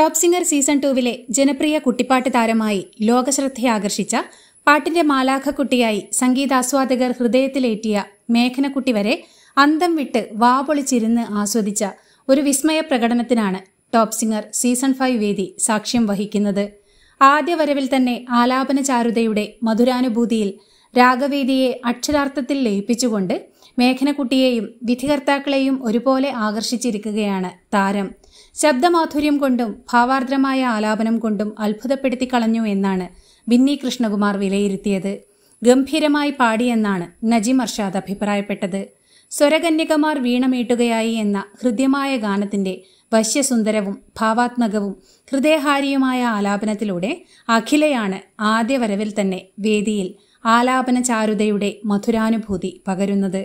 top singer season ടുവിലെ ജനപ്രിയ കുട്ടിപ്പാട്ട് താരമായി ലോകശ്രദ്ധയാകർഷിച്ച പാട്ടിന്റെ മാലാഖക്കുട്ടിയായി സംഗീതാസ്വാദകർ ഹൃദയത്തിലേറ്റിയ മേഘനക്കുട്ടി വരെ അന്തം വിട്ട് വാപൊളിച്ചിരുന്ന് ആസ്വദിച്ച ഒരു വിസ്മയ പ്രകടനത്തിനാണ് ടോപ് സിംഗർ സീസൺ ഫൈവ് വേദി സാക്ഷ്യം വഹിക്കുന്നത് ആദ്യ വരവിൽ തന്നെ ആലാപന ചാരുതയുടെ മധുരാനുഭൂതിയിൽ രാഗവേദിയെ അക്ഷരാർത്ഥത്തിൽ ലയിപ്പിച്ചുകൊണ്ട് മേഘനക്കുട്ടിയെയും വിധികർത്താക്കളെയും ഒരുപോലെ ആകർഷിച്ചിരിക്കുകയാണ് താരം ശബ്ദമാധുര്യം കൊണ്ടും ഭാവാർദ്രമായ ആലാപനം കൊണ്ടും അത്ഭുതപ്പെടുത്തി കളഞ്ഞു എന്നാണ് ബിന്നി കൃഷ്ണകുമാർ വിലയിരുത്തിയത് ഗംഭീരമായി പാടിയെന്നാണ് നജീം അർഷാദ് അഭിപ്രായപ്പെട്ടത് സ്വരകന്യകമാർ വീണമീട്ടുകയായി എന്ന ഹൃദ്യമായ ഗാനത്തിന്റെ വശ്യസുന്ദരവും ഭാവാത്മകവും ഹൃദയഹാരിയുമായ ആലാപനത്തിലൂടെ അഖിലയാണ് ആദ്യ വരവിൽ തന്നെ വേദിയിൽ ആലാപന ചാരുതയുടെ മധുരാനുഭൂതി പകരുന്നത്